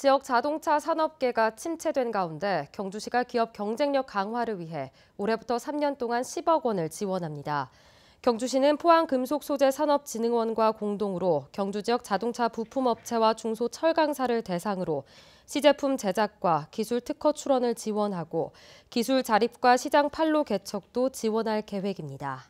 지역 자동차 산업계가 침체된 가운데 경주시가 기업 경쟁력 강화를 위해 올해부터 3년 동안 10억 원을 지원합니다. 경주시는 포항금속소재산업진흥원과 공동으로 경주 지역 자동차 부품업체와 중소 철강사를 대상으로 시제품 제작과 기술 특허 출원을 지원하고 기술 자립과 시장 판로 개척도 지원할 계획입니다.